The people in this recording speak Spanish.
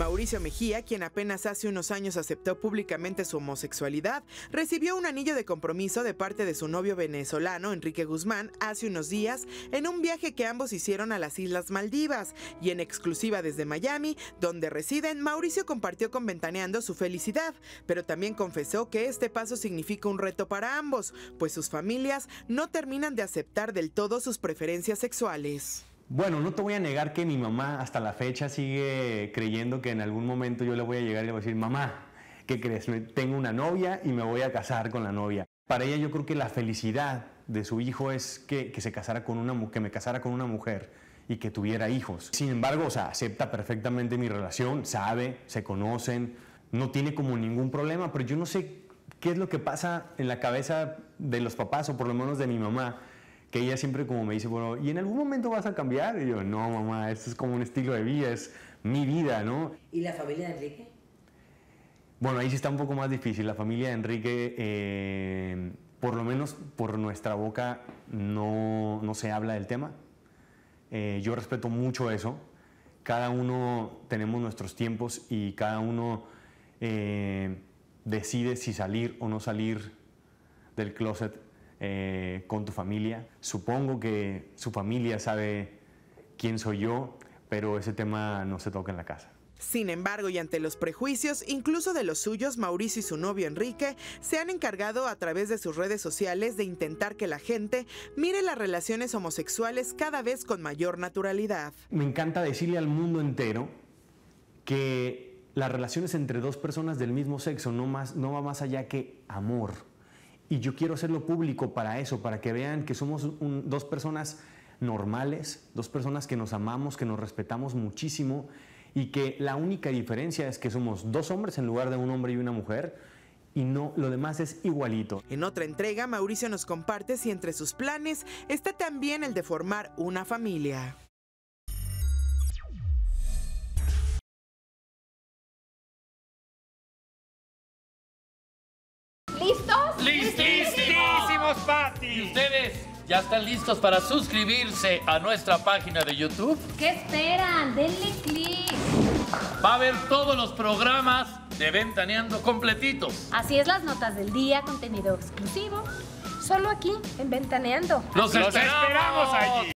Mauricio Mejía, quien apenas hace unos años aceptó públicamente su homosexualidad, recibió un anillo de compromiso de parte de su novio venezolano, Enrique Guzmán, hace unos días en un viaje que ambos hicieron a las Islas Maldivas y en exclusiva desde Miami, donde residen, Mauricio compartió con Ventaneando su felicidad, pero también confesó que este paso significa un reto para ambos, pues sus familias no terminan de aceptar del todo sus preferencias sexuales. Bueno, no te voy a negar que mi mamá hasta la fecha sigue creyendo que en algún momento yo le voy a llegar y le voy a decir, mamá, ¿qué crees? Tengo una novia y me voy a casar con la novia. Para ella yo creo que la felicidad de su hijo es que, se casara con una, que me casara con una mujer y que tuviera hijos. Sin embargo, o sea, acepta perfectamente mi relación, sabe, se conocen, no tiene como ningún problema, pero yo no sé qué es lo que pasa en la cabeza de los papás o por lo menos de mi mamá que ella siempre como me dice, bueno, ¿y en algún momento vas a cambiar? Y yo, no, mamá, esto es como un estilo de vida, es mi vida, ¿no? ¿Y la familia de Enrique? Bueno, ahí sí está un poco más difícil. La familia de Enrique, eh, por lo menos por nuestra boca, no, no se habla del tema. Eh, yo respeto mucho eso. Cada uno tenemos nuestros tiempos y cada uno eh, decide si salir o no salir del closet eh, con tu familia. Supongo que su familia sabe quién soy yo, pero ese tema no se toca en la casa. Sin embargo, y ante los prejuicios, incluso de los suyos, Mauricio y su novio Enrique se han encargado a través de sus redes sociales de intentar que la gente mire las relaciones homosexuales cada vez con mayor naturalidad. Me encanta decirle al mundo entero que las relaciones entre dos personas del mismo sexo no, más, no va más allá que amor. Y yo quiero hacerlo público para eso, para que vean que somos dos personas normales, dos personas que nos amamos, que nos respetamos muchísimo y que la única diferencia es que somos dos hombres en lugar de un hombre y una mujer. Y no, lo demás es igualito. En otra entrega, Mauricio nos comparte si entre sus planes está también el de formar una familia. ¿Listos? ¡Listos! ¿Y ustedes ya están listos para suscribirse a nuestra página de YouTube? ¿Qué esperan? Denle clic. Va a ver todos los programas de Ventaneando completitos. Así es, las notas del día, contenido exclusivo. Solo aquí, en Ventaneando. ¡Los esperamos allí!